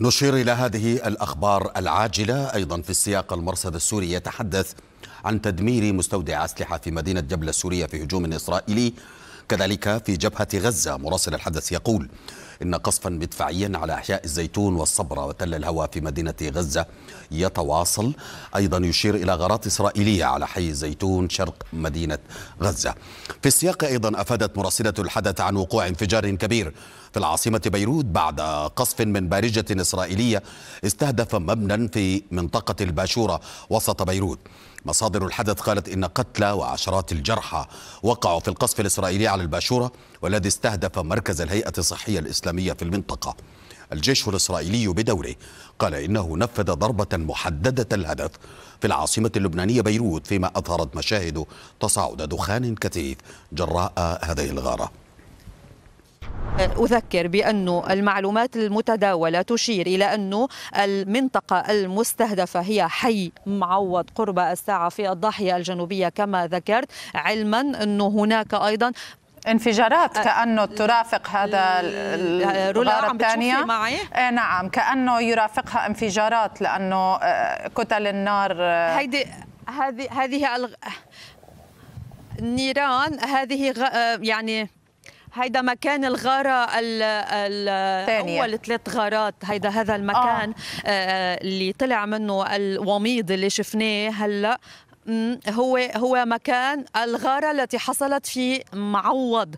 نشير إلى هذه الأخبار العاجلة أيضا في السياق المرصد السوري يتحدث عن تدمير مستودع أسلحة في مدينة جبل السورية في هجوم إسرائيلي كذلك في جبهة غزة مراسل الحدث يقول إن قصفا مدفعيا على أحياء الزيتون والصبرة وتل الهوى في مدينة غزة يتواصل أيضا يشير إلى غارات إسرائيلية على حي الزيتون شرق مدينة غزة في السياق أيضا أفادت مراسلة الحدث عن وقوع انفجار كبير في العاصمة بيروت بعد قصف من بارجة إسرائيلية استهدف مبنى في منطقة الباشورة وسط بيروت مصادر الحدث قالت إن قتلى وعشرات الجرحى وقعوا في القصف الإسرائيلي على الباشورة والذي استهدف مركز الهيئة الصحية الإسلامية في المنطقة الجيش الإسرائيلي بدوره قال إنه نفذ ضربة محددة الهدف في العاصمة اللبنانية بيروت فيما أظهرت مشاهد تصاعد دخان كثيف جراء هذه الغارة أذكر بأن المعلومات المتداولة تشير إلى أن المنطقة المستهدفة هي حي معوض قرب الساعة في الضاحية الجنوبية كما ذكرت علما أن هناك أيضا انفجارات آه، كانه ترافق هذا آه، الغاره الثانيه معي آه، نعم كانه يرافقها انفجارات لانه كتل النار هيدي هذه هذه النيران هذه يعني هيدا مكان الغاره الثانيه اول ثلاث غارات هيدا هذا المكان آه. آه اللي طلع منه الوميض اللي شفناه هلا هو هو مكان الغاره التي حصلت في معوض